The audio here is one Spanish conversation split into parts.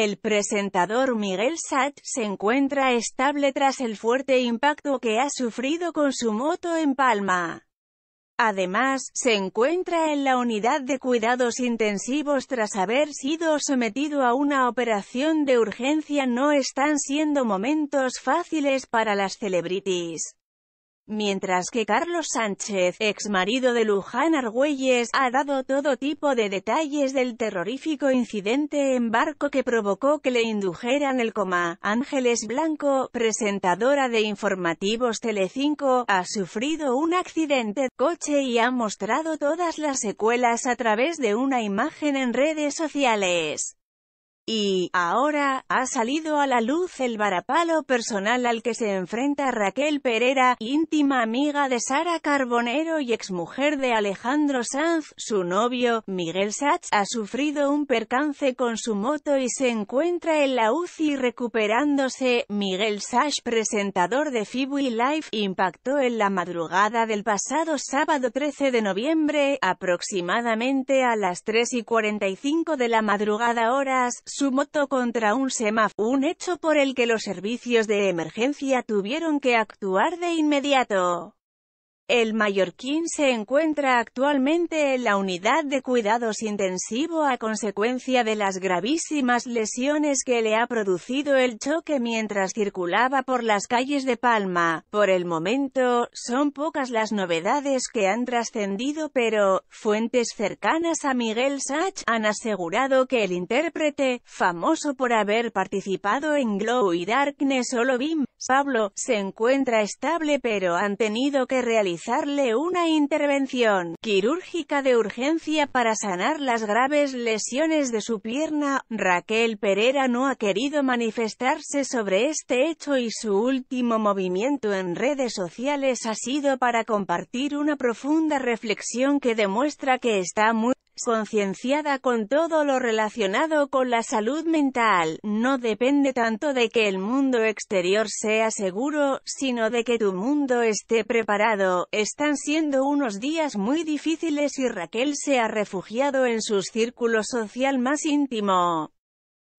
El presentador Miguel Satt se encuentra estable tras el fuerte impacto que ha sufrido con su moto en Palma. Además, se encuentra en la unidad de cuidados intensivos tras haber sido sometido a una operación de urgencia. No están siendo momentos fáciles para las celebrities. Mientras que Carlos Sánchez, ex marido de Luján Argüelles, ha dado todo tipo de detalles del terrorífico incidente en barco que provocó que le indujeran el coma. Ángeles Blanco, presentadora de informativos Telecinco, ha sufrido un accidente de coche y ha mostrado todas las secuelas a través de una imagen en redes sociales. Y, ahora, ha salido a la luz el varapalo personal al que se enfrenta Raquel Pereira, íntima amiga de Sara Carbonero y exmujer de Alejandro Sanz, su novio, Miguel Sachs, ha sufrido un percance con su moto y se encuentra en la UCI recuperándose. Miguel Sachs, presentador de Fibui Life, impactó en la madrugada del pasado sábado 13 de noviembre, aproximadamente a las 3 y 45 de la madrugada horas, su moto contra un semáforo, un hecho por el que los servicios de emergencia tuvieron que actuar de inmediato. El mallorquín se encuentra actualmente en la unidad de cuidados intensivo a consecuencia de las gravísimas lesiones que le ha producido el choque mientras circulaba por las calles de Palma. Por el momento, son pocas las novedades que han trascendido pero, fuentes cercanas a Miguel Sach han asegurado que el intérprete, famoso por haber participado en Glow y Darkness vim Pablo, se encuentra estable pero han tenido que realizarle una intervención quirúrgica de urgencia para sanar las graves lesiones de su pierna. Raquel Pereira no ha querido manifestarse sobre este hecho y su último movimiento en redes sociales ha sido para compartir una profunda reflexión que demuestra que está muy concienciada con todo lo relacionado con la salud mental, no depende tanto de que el mundo exterior sea seguro, sino de que tu mundo esté preparado. Están siendo unos días muy difíciles y Raquel se ha refugiado en su círculo social más íntimo.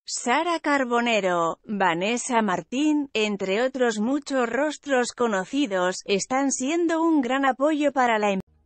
Sara Carbonero, Vanessa Martín, entre otros muchos rostros conocidos, están siendo un gran apoyo para la empresa.